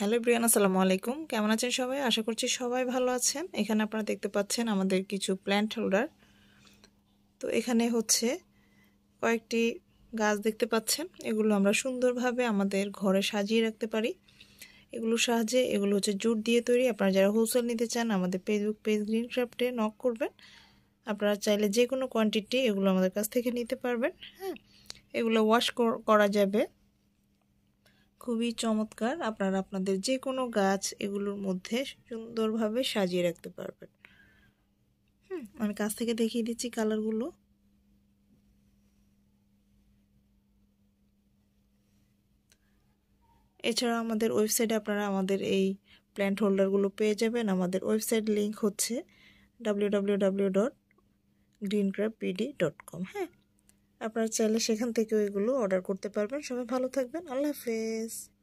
hello Brian আসসালামু আলাইকুম কেমন আছেন সবাই আশা করছি সবাই ভালো আছেন এখানে আপনারা দেখতে পাচ্ছেন আমাদের কিছু প্ল্যান্ট হোল্ডার তো এখানে হচ্ছে কয়েকটি গাছ দেখতে পাচ্ছেন এগুলো আমরা সুন্দরভাবে আমাদের ঘরে সাজিয়ে রাখতে পারি এগুলোর সাহায্যে এগুলো হচ্ছে জুট দিয়ে তৈরি আপনারা যারা হোলসেল নিতে চান আমাদের ফেসবুক পেজ গ্রিন ক্রাফটে নক করবেন আপনারা চাইলে যে কোনো কোয়ান্টিটি এগুলো আমাদের কাছ থেকে নিতে পারবেন হ্যাঁ এগুলো ওয়াশ করা যাবে খুবই চমৎকার আপনারা আপনাদের যে কোনো গাছ এগুলোর মধ্যে সুন্দরভাবে সাজিয়ে রাখতে পারবেন হুম আমি কাছ থেকে দেখিয়ে দিচ্ছি কালারগুলো এছাড়া আমাদের ওয়েবসাইটে আপনারা আমাদের এই প্ল্যান্ট হোল্ডারগুলো পেয়ে যাবেন আমাদের ওয়েবসাইট লিঙ্ক হচ্ছে W dot dot PD com হ্যাঁ আপনারা চাইলে সেখান থেকে ওইগুলো অর্ডার করতে পারবেন সবাই ভালো থাকবেন আল্লাহ হাফেজ